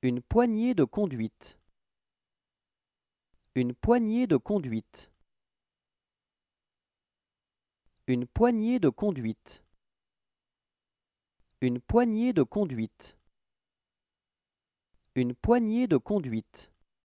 Une poignée de conduite. Une poignée de conduite. Une poignée de conduite. Une poignée de conduite. Une poignée de conduite.